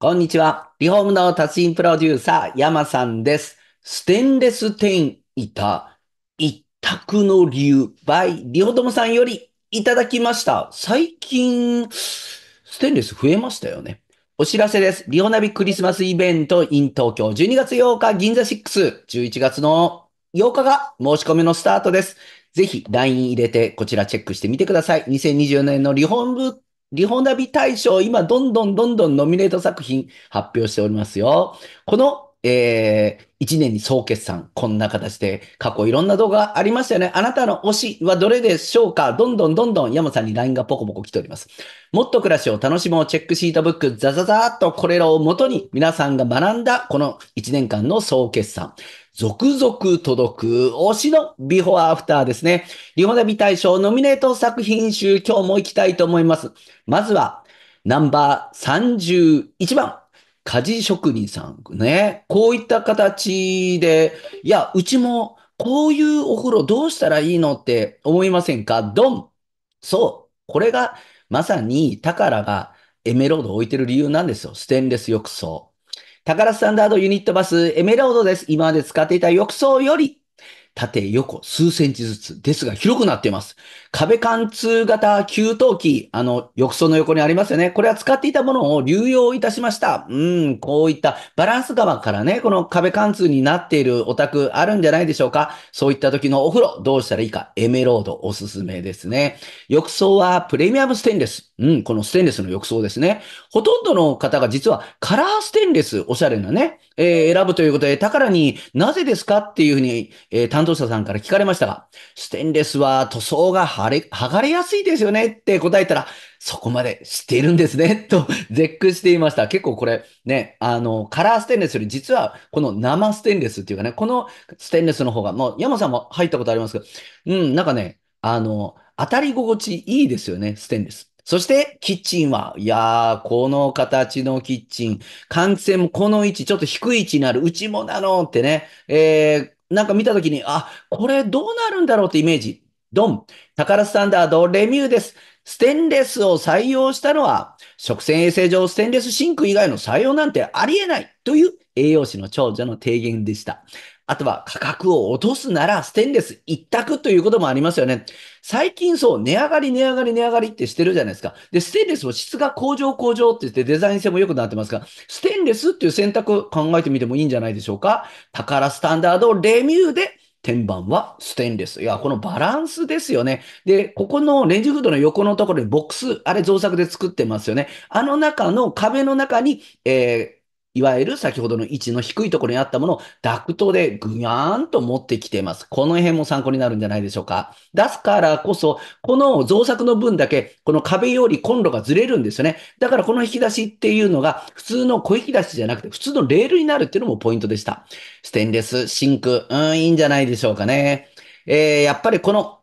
こんにちは。リフォームの達人プロデューサー、山さんです。ステンレス店板、一択の理由、by リホトムさんよりいただきました。最近、ステンレス増えましたよね。お知らせです。リホナビクリスマスイベント in 東京12月8日銀座6、11月の8日が申し込みのスタートです。ぜひ LINE 入れてこちらチェックしてみてください。2024年のリフォームリホナビ大賞、今どんどんどんどんノミネート作品発表しておりますよ。このえ1年に総決算、こんな形で過去いろんな動画ありましたよね。あなたの推しはどれでしょうかどんどんどんどん山さんに LINE がポコポコ来ております。もっと暮らしを楽しもうチェックシートブック、ザザザーっとこれらをもとに皆さんが学んだこの1年間の総決算。続々届く推しのビフォーアフターですね。リホダビ大賞ノミネート作品集、今日も行きたいと思います。まずは、ナンバー31番。家事職人さんね。こういった形で、いや、うちもこういうお風呂どうしたらいいのって思いませんかドンそう。これがまさに宝がエメロードを置いてる理由なんですよ。ステンレス浴槽。宝スタンダードユニットバスエメロードです。今まで使っていた浴槽より縦、横、数センチずつですが広くなっています。壁貫通型給湯器、あの、浴槽の横にありますよね。これは使っていたものを流用いたしました。うん、こういったバランス側からね、この壁貫通になっているお宅あるんじゃないでしょうか。そういった時のお風呂、どうしたらいいか、エメロードおすすめですね。浴槽はプレミアムステンレス。うん、このステンレスの浴槽ですね。ほとんどの方が実はカラーステンレス、おしゃれなね、えー、選ぶということで、宝になぜですかっていうふうに、えー、担当者さんから聞かれましたが、ステンレスは塗装が剥れ、剥がれやすいですよねって答えたら、そこまで知っているんですね、と 絶句していました。結構これね、あの、カラーステンレスより実はこの生ステンレスっていうかね、このステンレスの方が、もう山さんも入ったことありますけど、うん、なんかね、あの、当たり心地いいですよね、ステンレス。そして、キッチンは、いやー、この形のキッチン、換気扇もこの位置、ちょっと低い位置になる、うちもなのってね、えー、なんか見たときに、あ、これどうなるんだろうってイメージ。ドン。宝スタンダード、レミューです。ステンレスを採用したのは、食洗衛生上ステンレスシンク以外の採用なんてありえないという栄養士の長女の提言でした。あとは価格を落とすならステンレス一択ということもありますよね。最近そう、値上がり、値上がり、値上がりってしてるじゃないですか。で、ステンレスも質が向上、向上って言ってデザイン性も良くなってますが、ステンレスっていう選択考えてみてもいいんじゃないでしょうか。宝スタンダードレミューで天板はステンレス。いや、このバランスですよね。で、ここのレンジフードの横のところにボックス、あれ造作で作ってますよね。あの中の壁の中に、えーいわゆる先ほどの位置の低いところにあったものをダクトでグヤーンと持ってきています。この辺も参考になるんじゃないでしょうか。出すからこそ、この造作の分だけ、この壁よりコンロがずれるんですよね。だからこの引き出しっていうのが、普通の小引き出しじゃなくて、普通のレールになるっていうのもポイントでした。ステンレス、シンク、うん、いいんじゃないでしょうかね。えー、やっぱりこの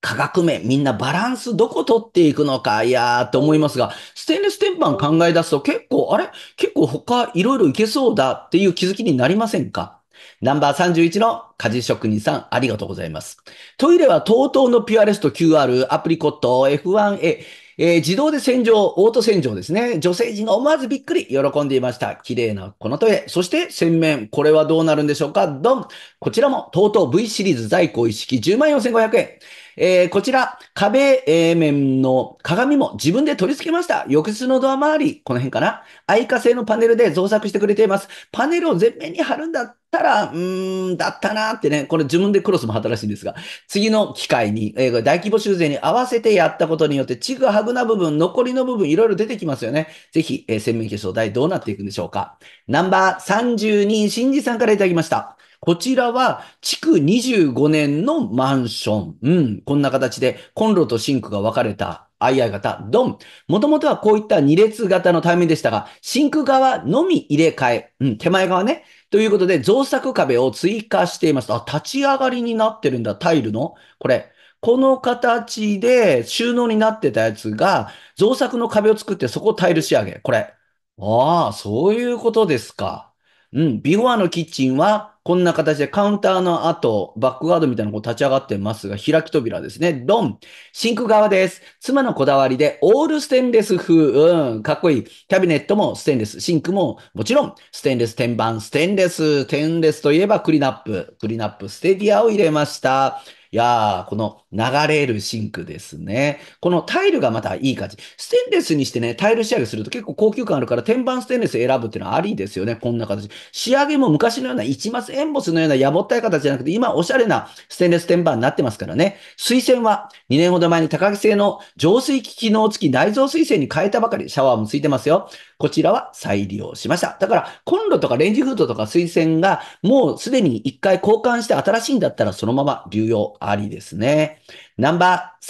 化学面、みんなバランスどこ取っていくのか、いやーと思いますが、ステンレス天板考え出すと結構、あれ結構他いろいろいけそうだっていう気づきになりませんかナンバー31の家事職人さん、ありがとうございます。トイレは TOTO のピュアレスト QR、アプリコット、F1A、えー、自動で洗浄、オート洗浄ですね。女性陣が思わずびっくり、喜んでいました。綺麗なこのトイレ。そして洗面。これはどうなるんでしょうかドンこちらも TOTO V シリーズ在庫一式10万4500円。えー、こちら、壁、面の鏡も自分で取り付けました。浴室のドア周り、この辺かな。愛化製のパネルで造作してくれています。パネルを全面に貼るんだったら、うーん、だったなってね、これ自分でクロスもらしいんですが、次の機会に、えー、大規模修繕に合わせてやったことによって、ちぐはぐな部分、残りの部分、いろいろ出てきますよね。ぜひ、えー、洗面化粧台どうなっていくんでしょうか。ナンバー32、新次さんからいただきました。こちらは、築25年のマンション。うん、こんな形で、コンロとシンクが分かれた II 型、ドン。もともとはこういった2列型の対面でしたが、シンク側のみ入れ替え、うん、手前側ね。ということで、造作壁を追加しています。あ、立ち上がりになってるんだ、タイルの。これ。この形で収納になってたやつが、造作の壁を作ってそこをタイル仕上げ。これ。ああ、そういうことですか。うん、ビフォアのキッチンは、こんな形でカウンターの後、バックガードみたいなのこう立ち上がってますが、開き扉ですね。ドンシンク側です。妻のこだわりで、オールステンレス風。うん、かっこいい。キャビネットもステンレス。シンクももちろん、ステンレス天板、ステンレス。ステンレスといえばクリナップ。クリナップ、ステディアを入れました。いやー、この流れるシンクですね。このタイルがまたいい感じ。ステンレスにしてね、タイル仕上げすると結構高級感あるから、天板ステンレス選ぶっていうのはありですよね。こんな形。仕上げも昔のような一末エンボスのようなやぼったい形じゃなくて、今おしゃれなステンレス天板になってますからね。水洗は2年ほど前に高木製の浄水器機能付き内蔵水栓に変えたばかり、シャワーもついてますよ。こちらは再利用しました。だから、コンロとかレンジフードとか水洗が、もうすでに一回交換して新しいんだったら、そのまま流用ありですね。ナンバー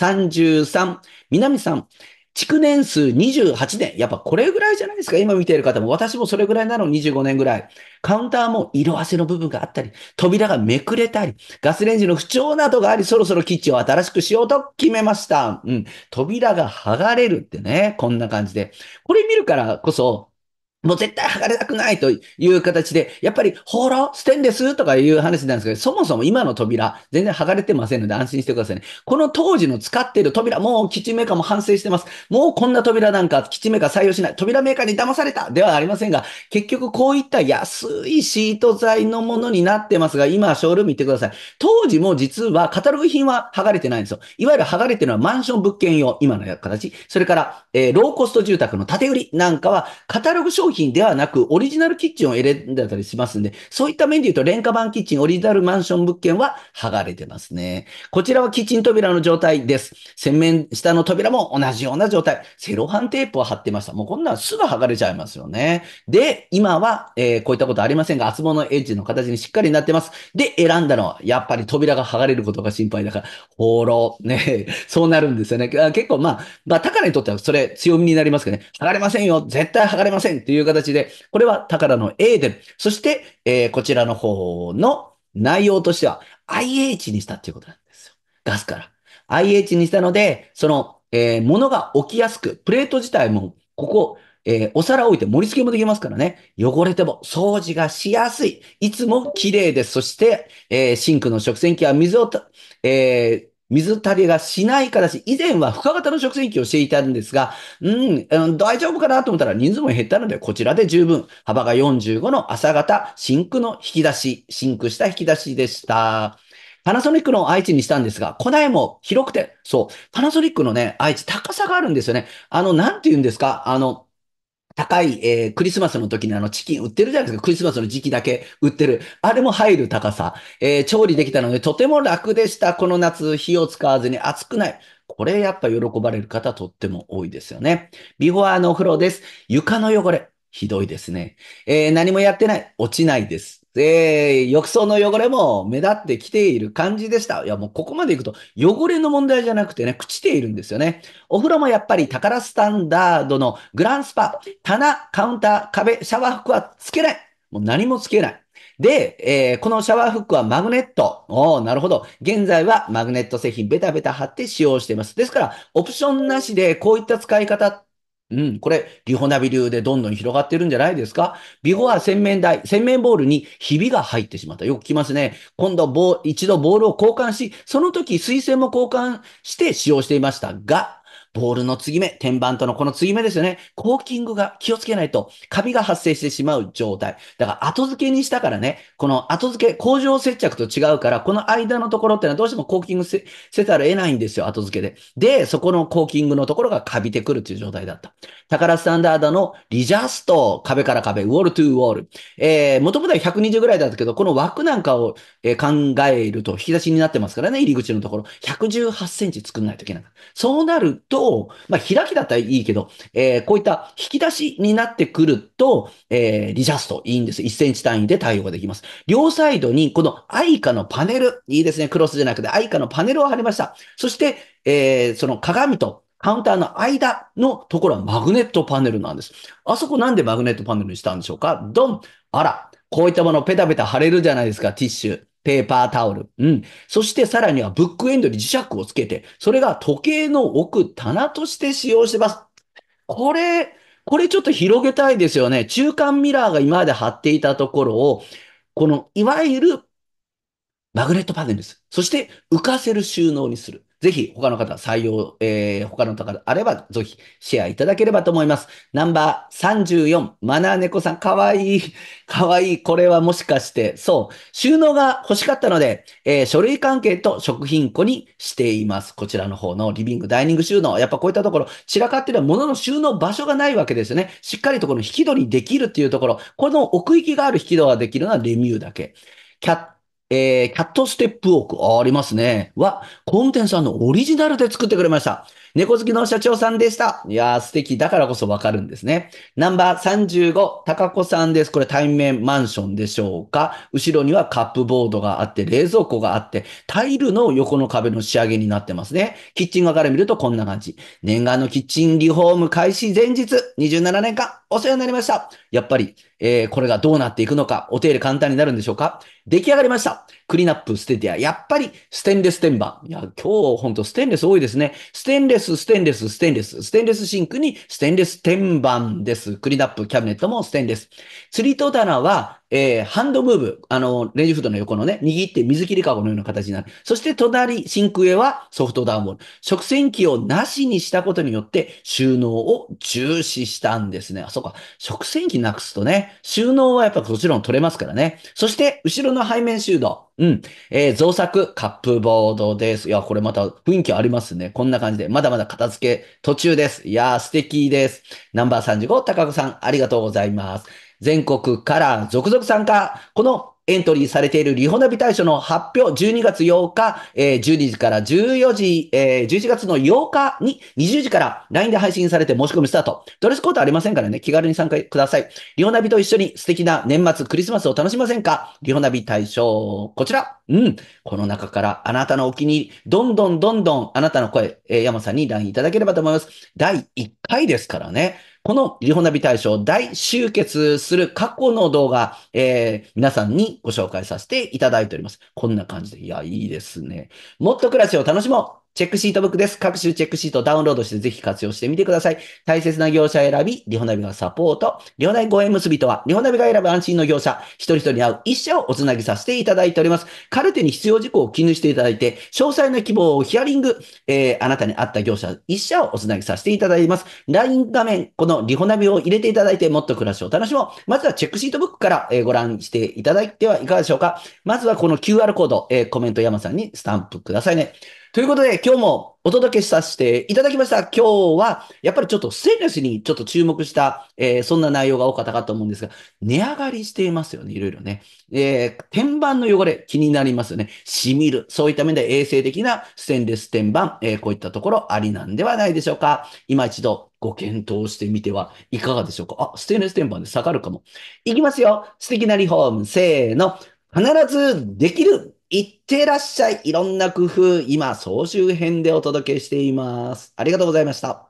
33、南さん。築年数28年。やっぱこれぐらいじゃないですか。今見ている方も。私もそれぐらいなの25年ぐらい。カウンターも色褪せの部分があったり、扉がめくれたり、ガスレンジの不調などがあり、そろそろキッチンを新しくしようと決めました。うん。扉が剥がれるってね。こんな感じで。これ見るからこそ、もう絶対剥がれたくないという形で、やっぱり、ほら、ステンレスとかいう話なんですけど、そもそも今の扉、全然剥がれてませんので安心してくださいね。この当時の使っている扉、もう基地メーカーも反省してます。もうこんな扉なんか、基地メーカー採用しない。扉メーカーに騙されたではありませんが、結局こういった安いシート材のものになってますが、今、ショールーム行ってください。当時も実は、カタログ品は剥がれてないんですよ。いわゆる剥がれてるのはマンション物件用、今の形。それから、えー、ローコスト住宅の建売りなんかは、カタログ商品商品ではなく、オリジナルキッチンを選んでたりしますんで、そういった面で言うと、廉価版キッチン、オリジナルマンション物件は剥がれてますね。こちらはキッチン扉の状態です。洗面下の扉も同じような状態。セロハンテープを貼ってました。もうこんなんすぐ剥がれちゃいますよね。で、今は、えー、こういったことありませんが、厚物エッジの形にしっかりなってます。で、選んだのは、やっぱり扉が剥がれることが心配だから、放浪。ね、そうなるんですよね。結構まあ、まあ、高値にとってはそれ強みになりますけどね、剥がれませんよ、絶対剥がれませんっていうという形で、これは宝の A で、そして、えー、こちらの方の内容としては IH にしたっていうことなんですよ。ガスから。IH にしたので、その、えー、物が置きやすく、プレート自体も、ここ、えー、お皿置いて盛り付けもできますからね。汚れても掃除がしやすい。いつも綺麗です。そして、えー、シンクの食洗機は水をえ水垂れがしないからし、以前は深型の食洗機をしていたんですが、うん、うん、大丈夫かなと思ったら人数も減ったので、こちらで十分。幅が45の朝型、シンクの引き出し、シンクした引き出しでした。パナソニックの愛知にしたんですが、ないも広くて、そう、パナソニックのね、愛知高さがあるんですよね。あの、なんて言うんですか、あの、高い、えー、クリスマスの時にあのチキン売ってるじゃないですか。クリスマスの時期だけ売ってる。あれも入る高さ。えー、調理できたのでとても楽でした。この夏、火を使わずに暑くない。これやっぱ喜ばれる方とっても多いですよね。ビフォアのお風呂です。床の汚れ、ひどいですね。えー、何もやってない。落ちないです。えー、浴槽の汚れも目立ってきている感じでした。いや、もうここまで行くと汚れの問題じゃなくてね、朽ちているんですよね。お風呂もやっぱり宝スタンダードのグランスパ、棚、カウンター、壁、シャワー服はつけない。もう何もつけない。で、えー、このシャワーフックはマグネット。おおなるほど。現在はマグネット製品ベタベタ貼って使用しています。ですから、オプションなしでこういった使い方っうん、これ、リホナビ流でどんどん広がってるんじゃないですかビフォア洗面台、洗面ボールにひびが入ってしまった。よく聞きますね。今度、一度ボールを交換し、その時、水栓も交換して使用していましたが、ボールの継ぎ目、天板とのこの継ぎ目ですよね。コーキングが気をつけないと、カビが発生してしまう状態。だから後付けにしたからね、この後付け、工場接着と違うから、この間のところってのはどうしてもコーキングせせざるを得ないんですよ、後付けで。で、そこのコーキングのところがカビてくるっていう状態だった。宝スタンダードのリジャスト、壁から壁、ウォールトゥウォール。えー、もともとは120ぐらいだったけど、この枠なんかを、え考えると引き出しになってますからね、入り口のところ。118センチ作んないといけない。そうなると、と、まあ、開きだったらいいけど、えー、こういった引き出しになってくると、えー、リジャスト、いいんです。1センチ単位で対応ができます。両サイドに、このアイカのパネル、いいですね。クロスじゃなくて、アイカのパネルを貼りました。そして、えー、その鏡とカウンターの間のところはマグネットパネルなんです。あそこなんでマグネットパネルにしたんでしょうかドンあら、こういったものペタペタ貼れるじゃないですか、ティッシュ。ペーパータオル。うん。そしてさらにはブックエンドに磁石をつけて、それが時計の置く棚として使用してます。これ、これちょっと広げたいですよね。中間ミラーが今まで貼っていたところを、このいわゆるマグネットパネルです。そして浮かせる収納にする。ぜひ他の方採用、えー、他の方あればぜひシェアいただければと思います。ナンバー34、マナー猫さん、かわいい、かわいい。これはもしかして、そう、収納が欲しかったので、えー、書類関係と食品庫にしています。こちらの方のリビング、ダイニング収納。やっぱこういったところ、散らかってるものの収納場所がないわけですよね。しっかりとこの引き戸にできるっていうところ、この奥行きがある引き戸ができるのはレミューだけ。キャッえー、キャットステップウォーク、ありますね。は、コンテンさんのオリジナルで作ってくれました。猫好きの社長さんでした。いやー、素敵。だからこそわかるんですね。ナンバー35、高子さんです。これ対面マンションでしょうか後ろにはカップボードがあって、冷蔵庫があって、タイルの横の壁の仕上げになってますね。キッチン側から見るとこんな感じ。念願のキッチンリフォーム開始前日、27年間お世話になりました。やっぱり、えー、これがどうなっていくのか、お手入れ簡単になるんでしょうか出来上がりました。クリーナップステディア。やっぱりステンレス天板。いや、今日ほんとステンレス多いですね。ステンレス、ステンレス、ステンレス。ステンレスシンクにステンレス天板です。クリーナップキャビネットもステンレス。釣り戸棚はえー、ハンドムーブ、あの、レンジフードの横のね、握って水切りかごのような形になる。そして隣、真空へはソフトダウンボール。食洗機をなしにしたことによって収納を重視したんですね。あ、そうか。食洗機なくすとね、収納はやっぱもちろん取れますからね。そして、後ろの背面収納。うん。えー、造作カップボードです。いや、これまた雰囲気ありますね。こんな感じで。まだまだ片付け途中です。いやー、素敵です。ナンバー35、高子さん、ありがとうございます。全国から続々参加。このエントリーされているリホナビ大賞の発表、12月8日、えー、12時から14時、えー、11月の8日に20時から LINE で配信されて申し込みスタート。ドレスコートありませんからね、気軽に参加ください。リホナビと一緒に素敵な年末クリスマスを楽しませんかリホナビ大賞、こちら。うん。この中からあなたのお気に入り、どんどんどんどんあなたの声、えー、山さんに LINE いただければと思います。第1回ですからね。このリホナビ大賞大集結する過去の動画、えー、皆さんにご紹介させていただいております。こんな感じで。いや、いいですね。もっと暮らしを楽しもうチェックシートブックです。各種チェックシートをダウンロードしてぜひ活用してみてください。大切な業者選び、リホナビがサポート。リホナビご縁結びとは、リホナビが選ぶ安心の業者、一人一人に合う一社をおつなぎさせていただいております。カルテに必要事項を記入していただいて、詳細な希望をヒアリング、えー、あなたに合った業者、一社をおつなぎさせていただいています。LINE 画面、このリホナビを入れていただいて、もっと暮らしを楽しもう。まずはチェックシートブックから、えご覧していただいてはいかがでしょうか。まずはこの QR コード、えー、コメント山さんにスタンプくださいね。ということで、今日もお届けさせていただきました。今日は、やっぱりちょっとステンレスにちょっと注目した、えー、そんな内容が多かったかと思うんですが、値上がりしていますよね、いろいろね。えー、天板の汚れ気になりますよね。染みる。そういった面で衛生的なステンレス天板、えー、こういったところありなんではないでしょうか。今一度ご検討してみてはいかがでしょうか。あ、ステンレス天板で下がるかも。いきますよ。素敵なリフォーム。せーの。必ずできるいってらっしゃい。いろんな工夫、今、総集編でお届けしています。ありがとうございました。